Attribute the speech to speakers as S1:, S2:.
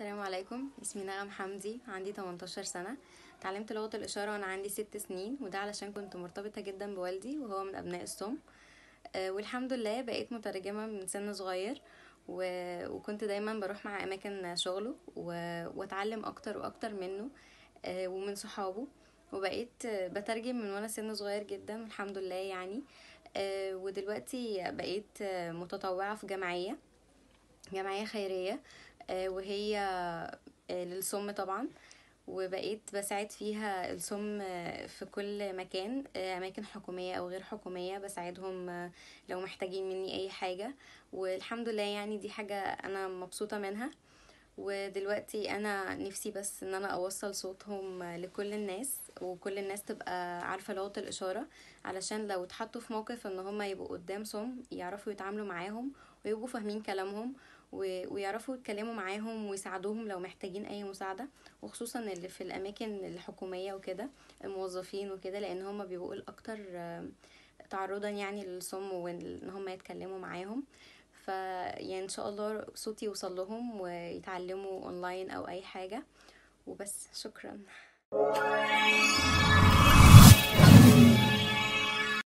S1: السلام عليكم اسمي نغم حمدي عندي 18 سنة اتعلمت لغة الإشارة وأنا عندي ست سنين وده علشان كنت مرتبطة جدا بوالدي وهو من أبناء السم آه، والحمد لله بقيت مترجمة من سن صغير و... وكنت دايما بروح مع أماكن شغله و... وأتعلم أكتر وأكتر منه آه، ومن صحابه وبقيت بترجم من وأنا سن صغير جدا والحمد لله يعني آه، ودلوقتي بقيت متطوعة في جمعية جمعية خيرية آه، وهي آه، للسم طبعا وبقيت بساعد فيها السم آه، في كل مكان أماكن حكومية أو غير حكومية بساعدهم لو محتاجين مني أي حاجة والحمد لله يعني دي حاجة أنا مبسوطة منها ودلوقتي انا نفسي بس ان انا اوصل صوتهم لكل الناس وكل الناس تبقى عارفه لغه الاشاره علشان لو اتحطوا في موقف ان هم يبقوا قدام صم يعرفوا يتعاملوا معاهم ويبقوا فاهمين كلامهم ويعرفوا يتكلموا معاهم ويساعدوهم لو محتاجين اي مساعده وخصوصا اللي في الاماكن الحكوميه وكده الموظفين وكده لان هم بيبقوا الاكتر تعرضا يعني للصم وان هم يتكلموا معاهم فيعني ان شاء الله صوتي يوصل لهم ويتعلموا اونلاين او اي حاجه وبس شكرا